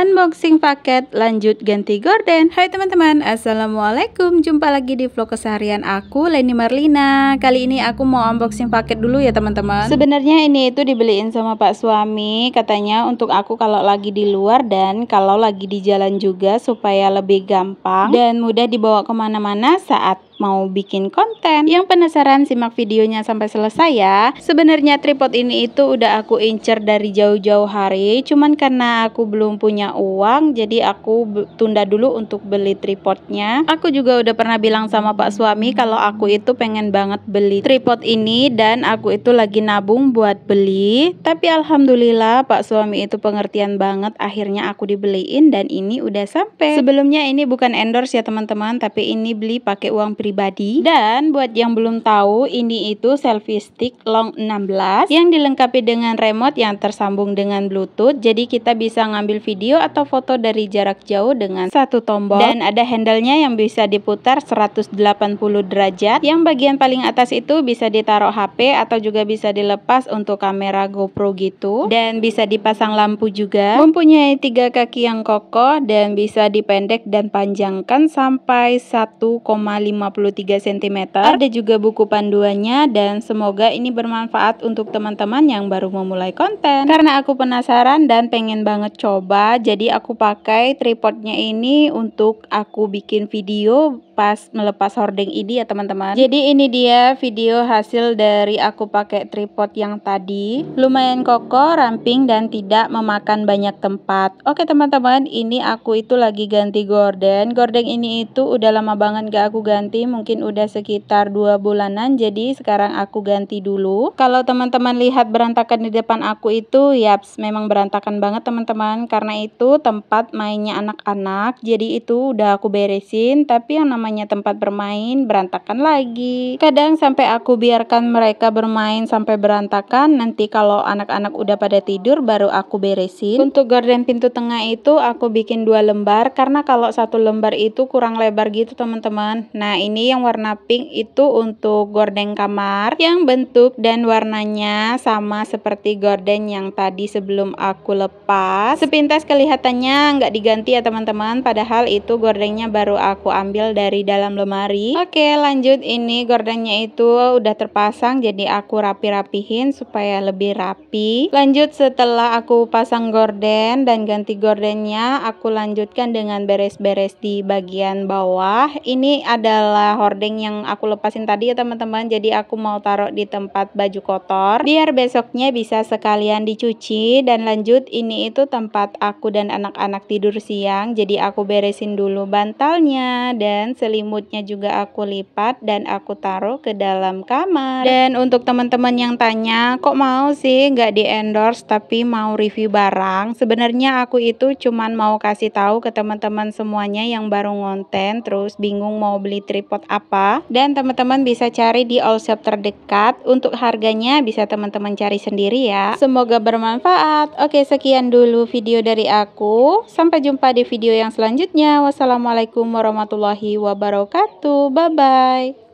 unboxing paket lanjut ganti gorden Hai teman-teman Assalamualaikum jumpa lagi di vlog keseharian aku Leni Marlina kali ini aku mau unboxing paket dulu ya teman-teman sebenarnya ini itu dibeliin sama pak suami katanya untuk aku kalau lagi di luar dan kalau lagi di jalan juga supaya lebih gampang dan mudah dibawa kemana-mana saat mau bikin konten. Yang penasaran simak videonya sampai selesai ya. Sebenarnya tripod ini itu udah aku incer dari jauh-jauh hari, cuman karena aku belum punya uang jadi aku tunda dulu untuk beli tripodnya aku juga udah pernah bilang sama pak suami kalau aku itu pengen banget beli tripod ini dan aku itu lagi nabung buat beli tapi alhamdulillah pak suami itu pengertian banget akhirnya aku dibeliin dan ini udah sampai sebelumnya ini bukan endorse ya teman-teman tapi ini beli pakai uang pribadi dan buat yang belum tahu ini itu selfie stick long 16 yang dilengkapi dengan remote yang tersambung dengan bluetooth jadi kita bisa ngambil video atau foto dari jarak jauh dengan satu tombol dan ada handlenya yang bisa diputar 180 derajat yang bagian paling atas itu bisa ditaruh HP atau juga bisa dilepas untuk kamera GoPro gitu dan bisa dipasang lampu juga mempunyai tiga kaki yang kokoh dan bisa dipendek dan panjangkan sampai 1,53 cm ada juga buku panduannya dan semoga ini bermanfaat untuk teman-teman yang baru memulai konten karena aku penasaran dan pengen banget coba jadi aku pakai tripodnya ini untuk aku bikin video melepas melepas hoarding ini ya teman-teman jadi ini dia video hasil dari aku pakai tripod yang tadi lumayan kokoh ramping dan tidak memakan banyak tempat oke teman-teman ini aku itu lagi ganti gorden gorden ini itu udah lama banget gak aku ganti mungkin udah sekitar dua bulanan jadi sekarang aku ganti dulu kalau teman-teman lihat berantakan di depan aku itu yaps memang berantakan banget teman-teman karena itu tempat mainnya anak-anak jadi itu udah aku beresin tapi yang namanya namanya tempat bermain berantakan lagi. Kadang sampai aku biarkan mereka bermain sampai berantakan, nanti kalau anak-anak udah pada tidur baru aku beresin. Untuk gorden pintu tengah itu aku bikin dua lembar karena kalau satu lembar itu kurang lebar gitu teman-teman. Nah ini yang warna pink itu untuk gorden kamar yang bentuk dan warnanya sama seperti gorden yang tadi sebelum aku lepas. Sepintas kelihatannya nggak diganti ya teman-teman, padahal itu gordennya baru aku ambil dari dari dalam lemari. Oke, lanjut ini gordennya itu udah terpasang jadi aku rapi-rapihin supaya lebih rapi. Lanjut setelah aku pasang gorden dan ganti gordennya, aku lanjutkan dengan beres-beres di bagian bawah. Ini adalah hordeng yang aku lepasin tadi ya teman-teman. Jadi aku mau taruh di tempat baju kotor biar besoknya bisa sekalian dicuci dan lanjut ini itu tempat aku dan anak-anak tidur siang. Jadi aku beresin dulu bantalnya dan selimutnya juga aku lipat dan aku taruh ke dalam kamar. Dan untuk teman-teman yang tanya, kok mau sih nggak di endorse tapi mau review barang? Sebenarnya aku itu cuman mau kasih tahu ke teman-teman semuanya yang baru ngonten terus bingung mau beli tripod apa. Dan teman-teman bisa cari di all shop terdekat. Untuk harganya bisa teman-teman cari sendiri ya. Semoga bermanfaat. Oke, sekian dulu video dari aku. Sampai jumpa di video yang selanjutnya. Wassalamualaikum warahmatullahi wabarakatuh wabarakatuh. Bye bye.